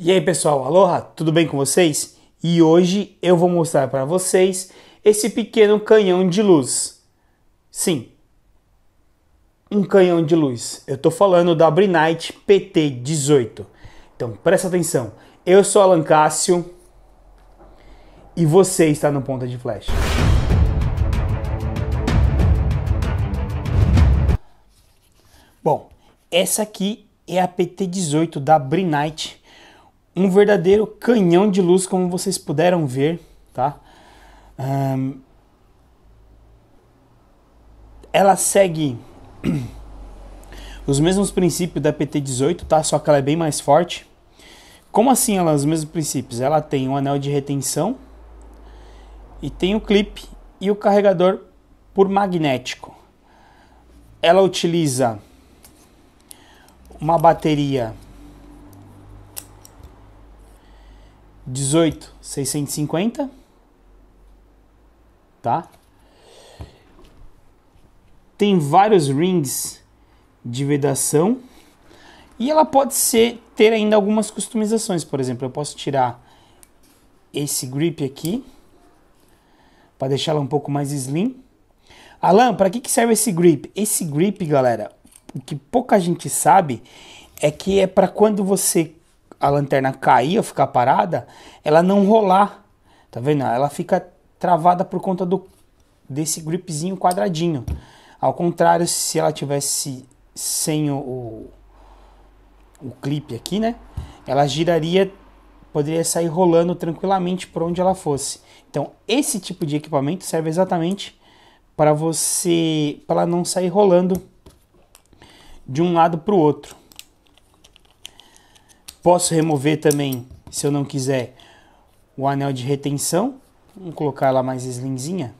E aí pessoal, aloha, tudo bem com vocês? E hoje eu vou mostrar para vocês esse pequeno canhão de luz. Sim, um canhão de luz. Eu estou falando da Brinite PT18. Então presta atenção, eu sou Alan Cássio e você está no Ponta de Flash. Bom, essa aqui é a PT18 da Brinite um verdadeiro canhão de luz, como vocês puderam ver, tá? Um, ela segue os mesmos princípios da PT18, tá? Só que ela é bem mais forte. Como assim ela é os mesmos princípios? Ela tem um anel de retenção e tem o clipe e o carregador por magnético. Ela utiliza uma bateria 18, 650, tá? Tem vários rings de vedação e ela pode ser ter ainda algumas customizações, por exemplo, eu posso tirar esse grip aqui para deixar ela um pouco mais slim. Alan, para que, que serve esse grip? Esse grip, galera, o que pouca gente sabe é que é para quando você a lanterna cair ou ficar parada, ela não rolar. Tá vendo? Ela fica travada por conta do desse gripzinho quadradinho. Ao contrário, se ela tivesse sem o, o, o clipe aqui, né? Ela giraria, poderia sair rolando tranquilamente por onde ela fosse. Então, esse tipo de equipamento serve exatamente para você, para não sair rolando de um lado para o outro. Posso remover também, se eu não quiser, o anel de retenção. Vamos colocar ela mais slimzinha.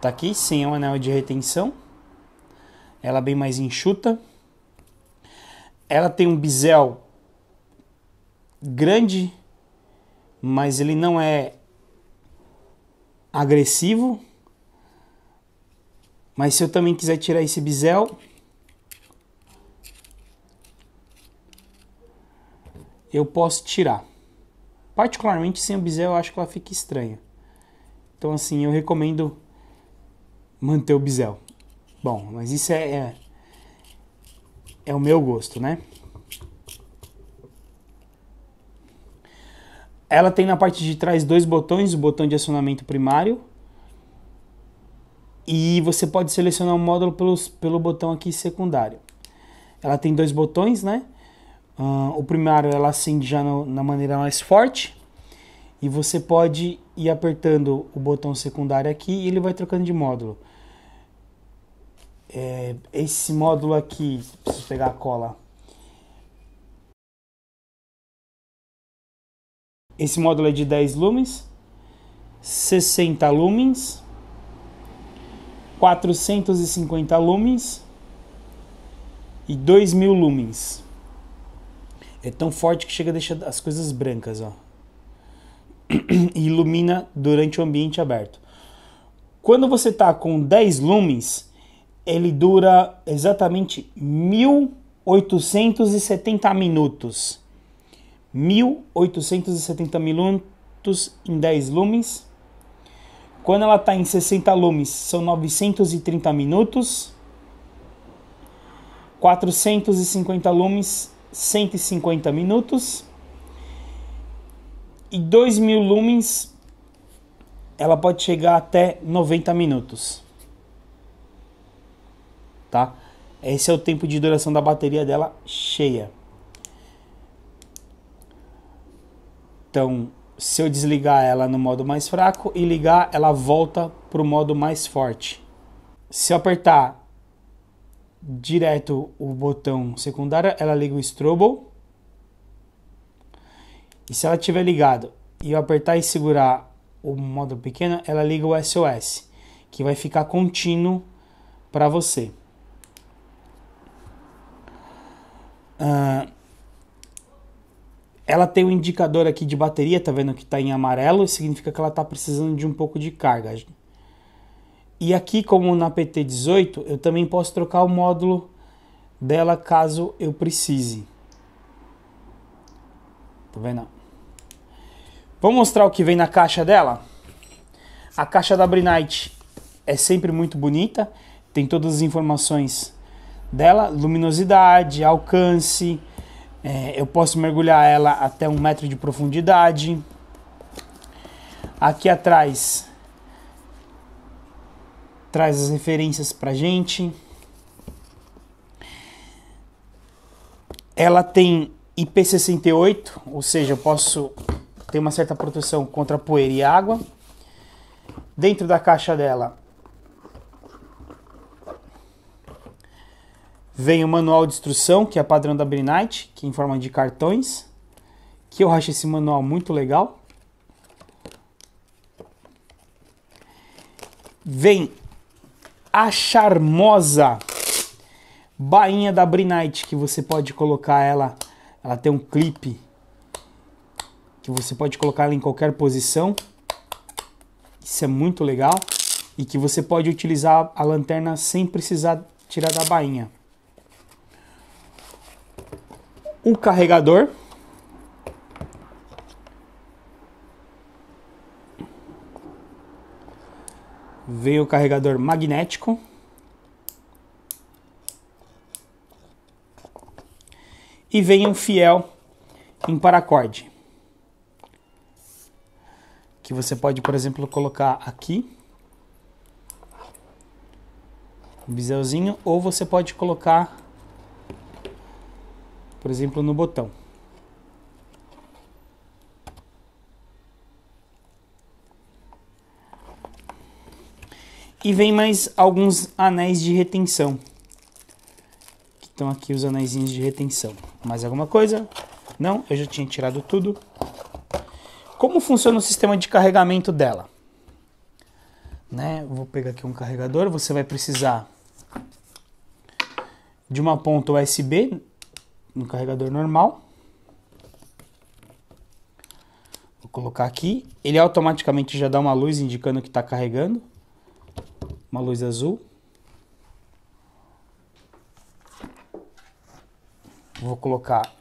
Tá aqui, sem o anel de retenção. Ela é bem mais enxuta. Ela tem um bisel grande, mas ele não é agressivo, mas se eu também quiser tirar esse bisel, eu posso tirar. Particularmente sem o bisel, eu acho que ela fica estranha. Então, assim, eu recomendo manter o bisel. Bom, mas isso é, é, é o meu gosto, né? Ela tem na parte de trás dois botões, o botão de acionamento primário e você pode selecionar o módulo pelos, pelo botão aqui secundário. Ela tem dois botões, né? Uh, o primeiro ela acende já no, na maneira mais forte. E você pode ir apertando o botão secundário aqui e ele vai trocando de módulo. É, esse módulo aqui, preciso pegar a cola. Esse módulo é de 10 lumens, 60 lumens, 450 lumens e 2000 lumens. É tão forte que chega a deixar as coisas brancas, ó. E ilumina durante o ambiente aberto. Quando você tá com 10 lumens, ele dura exatamente 1870 minutos. 1870 minutos em 10 lumens quando ela está em 60 lumes, são 930 minutos. 450 lumes, 150 minutos. E 2000 lumens, ela pode chegar até 90 minutos. Tá? Esse é o tempo de duração da bateria dela cheia. Então, se eu desligar ela no modo mais fraco e ligar, ela volta para o modo mais forte. Se eu apertar direto o botão secundário, ela liga o strobo. E se ela tiver ligado e eu apertar e segurar o modo pequeno, ela liga o SOS, que vai ficar contínuo para você. Uh, ela tem um indicador aqui de bateria, tá vendo que está em amarelo, significa que ela está precisando de um pouco de carga. E aqui, como na PT18, eu também posso trocar o módulo dela caso eu precise. Tá vendo? Vamos mostrar o que vem na caixa dela? A caixa da Brinite é sempre muito bonita, tem todas as informações dela, luminosidade, alcance, é, eu posso mergulhar ela até um metro de profundidade. Aqui atrás traz as referências para gente. Ela tem IP68, ou seja, eu posso ter uma certa proteção contra poeira e água. Dentro da caixa dela Vem o manual de instrução, que é padrão da Brinite, que é em forma de cartões, que eu acho esse manual muito legal. Vem a charmosa bainha da Brinite, que você pode colocar ela, ela tem um clipe que você pode colocar ela em qualquer posição. Isso é muito legal e que você pode utilizar a lanterna sem precisar tirar da bainha um carregador. Veio o carregador magnético. E vem um fiel em paracorde. Que você pode, por exemplo, colocar aqui. Um biseuzinho. Ou você pode colocar por exemplo, no botão. E vem mais alguns anéis de retenção. Estão aqui os anéis de retenção. Mais alguma coisa? Não, eu já tinha tirado tudo. Como funciona o sistema de carregamento dela? Né? Vou pegar aqui um carregador. Você vai precisar de uma ponta USB no carregador normal. Vou colocar aqui. Ele automaticamente já dá uma luz indicando que está carregando. Uma luz azul. Vou colocar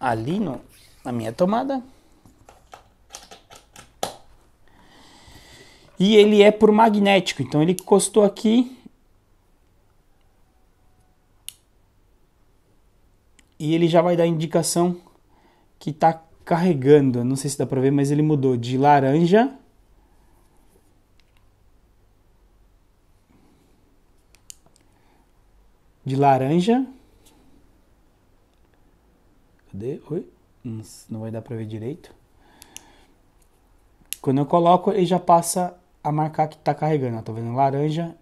ali no, na minha tomada. E ele é por magnético, então ele encostou aqui, e ele já vai dar indicação que está carregando. Não sei se dá para ver, mas ele mudou de laranja. De laranja. Cadê? Oi? Não vai dar para ver direito. Quando eu coloco, ele já passa a marcar que está carregando. Está vendo laranja,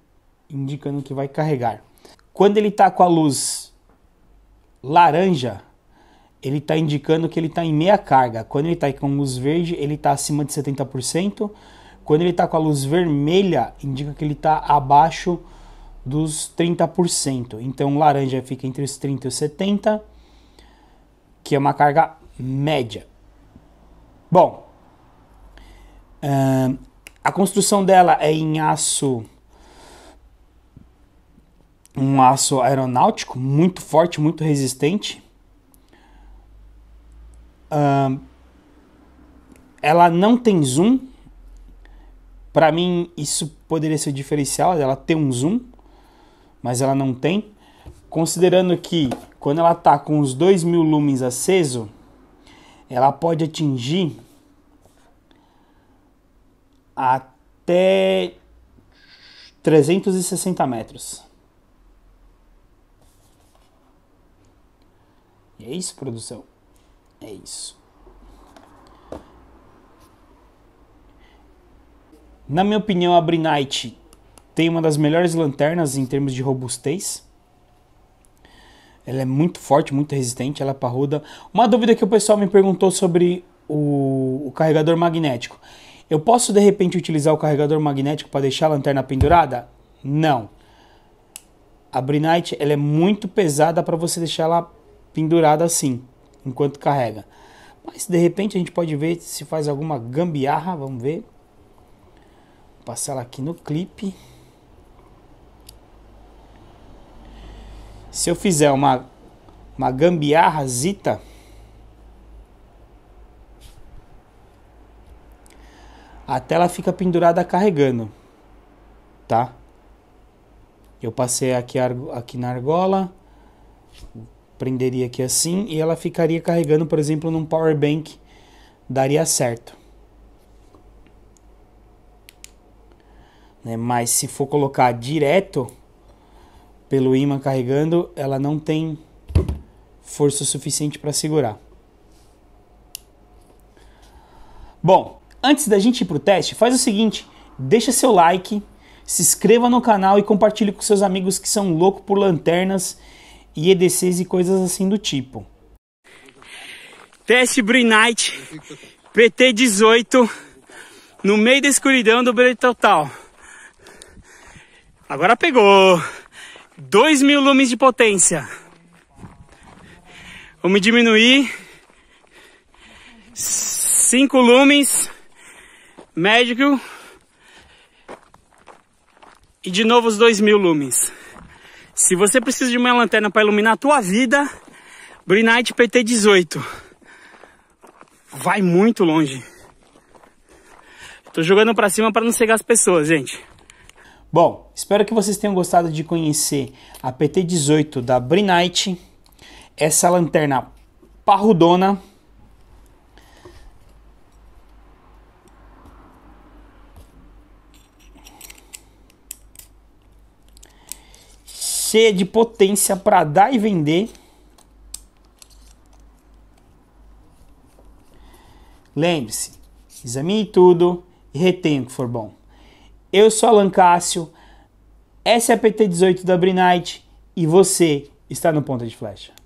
indicando que vai carregar. Quando ele está com a luz laranja, ele está indicando que ele está em meia carga. Quando ele está com luz verde, ele está acima de 70%. Quando ele está com a luz vermelha, indica que ele está abaixo dos 30%. Então, laranja fica entre os 30 e os 70%, que é uma carga média. Bom, a construção dela é em aço um aço aeronáutico muito forte, muito resistente. Uh, ela não tem zoom. Para mim, isso poderia ser o diferencial, ela ter um zoom, mas ela não tem. Considerando que quando ela está com os 2000 lumens aceso, ela pode atingir até 360 metros. É isso, produção? É isso. Na minha opinião, a Brinite tem uma das melhores lanternas em termos de robustez. Ela é muito forte, muito resistente, ela é parruda. Uma dúvida que o pessoal me perguntou sobre o, o carregador magnético. Eu posso de repente utilizar o carregador magnético para deixar a lanterna pendurada? Não. A Brinite ela é muito pesada para você deixar ela pendurada assim, enquanto carrega. Mas de repente a gente pode ver se faz alguma gambiarra, vamos ver. Vou passar ela aqui no clipe. Se eu fizer uma, uma gambiarrazita, a tela fica pendurada carregando, tá? Eu passei aqui, aqui na argola, prenderia aqui é assim e ela ficaria carregando, por exemplo, num power bank, daria certo. Né? Mas se for colocar direto pelo imã carregando, ela não tem força suficiente para segurar. Bom, antes da gente ir para o teste, faz o seguinte, deixa seu like, se inscreva no canal e compartilhe com seus amigos que são loucos por lanternas e EDCs e coisas assim do tipo. Teste Bree Night PT18 no meio da escuridão do brilho Total. Agora pegou 2 mil lumens de potência. Vamos diminuir 5 lumens médio e de novo os 2 mil lumens. Se você precisa de uma lanterna para iluminar a tua vida, Brinite PT18. Vai muito longe. Tô jogando para cima para não cegar as pessoas, gente. Bom, espero que vocês tenham gostado de conhecer a PT18 da Brinite. Essa lanterna parrudona cheia de potência para dar e vender. Lembre-se, examine tudo e retenha o que for bom. Eu sou Alan Cássio, SAPT18 é da Brinite e você está no Ponta de Flecha.